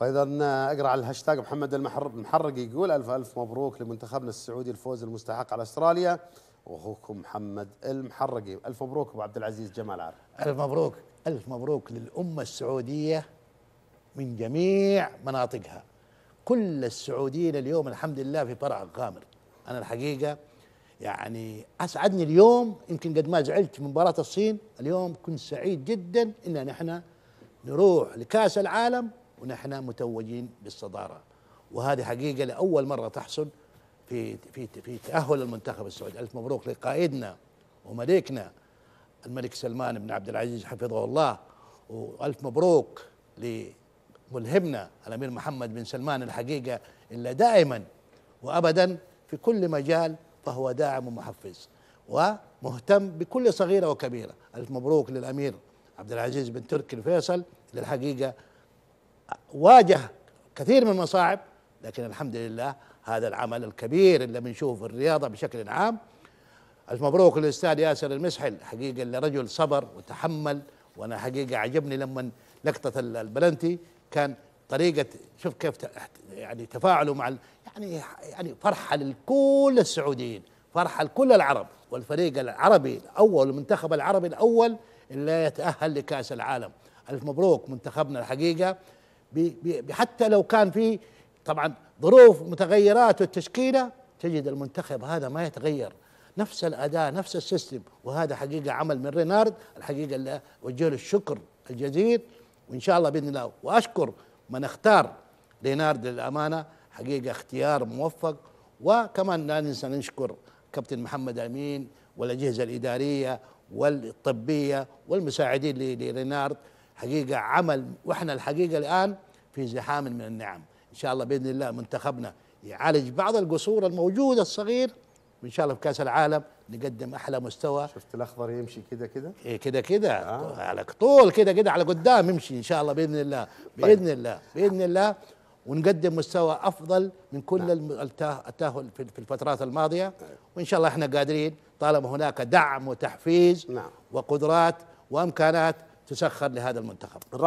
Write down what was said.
وايضا اقرا على الهاشتاج محمد المحرق يقول الف الف مبروك لمنتخبنا السعودي الفوز المستحق على استراليا واخوكم محمد المحرقي الف مبروك ابو عبد العزيز جمال عارف الف مبروك الف مبروك للامه السعوديه من جميع مناطقها كل السعوديين اليوم الحمد لله في فرح غامر انا الحقيقه يعني اسعدني اليوم يمكن قد ما زعلت من مباراه الصين اليوم كنت سعيد جدا ان نحن نروح لكاس العالم ونحن متوجين بالصداره وهذه حقيقه لاول مره تحصل في في في تاهل المنتخب السعودي الف مبروك لقائدنا وملكنا الملك سلمان بن عبد العزيز حفظه الله والف مبروك لملهمنا الامير محمد بن سلمان الحقيقه الا دائما وابدا في كل مجال فهو داعم ومحفز ومهتم بكل صغيره وكبيره الف مبروك للامير عبد العزيز بن تركي الفيصل للحقيقه واجه كثير من المصاعب لكن الحمد لله هذا العمل الكبير اللي بنشوفه في الرياضة بشكل عام ألف مبروك للأستاذ ياسر المسحل حقيقة اللي رجل صبر وتحمل وأنا حقيقة عجبني لما لقطة البلنتي كان طريقة شوف كيف يعني تفاعله مع يعني يعني فرحة لكل السعوديين فرحة لكل العرب والفريق العربي الأول المنتخب العربي الأول اللي يتأهل لكأس العالم ألف مبروك منتخبنا الحقيقة حتى لو كان في طبعا ظروف متغيرات والتشكيله تجد المنتخب هذا ما يتغير نفس الاداء نفس السيستم وهذا حقيقه عمل من رينارد الحقيقه اللي اوجه له الشكر الجزيل وان شاء الله باذن الله واشكر من اختار رينارد للامانه حقيقه اختيار موفق وكمان لا ننسى نشكر كابتن محمد امين والاجهزه الاداريه والطبيه والمساعدين لرينارد حقيقه عمل واحنا الحقيقه الان في زحام من النعم إن شاء الله بإذن الله منتخبنا يعالج بعض القصور الموجودة الصغير وإن شاء الله في كأس العالم نقدم أحلى مستوى شفت الأخضر يمشي كده كده إيه كده كده آه. على طول كده كده على قدام يمشي إن شاء الله بإذن الله طيب. بإذن الله بإذن الله ونقدم مستوى افضل من كل نعم. التاهل في الفترات الماضيه وان شاء الله احنا قادرين طالما هناك دعم وتحفيز نعم. وقدرات وامكانات تسخر لهذا المنتخب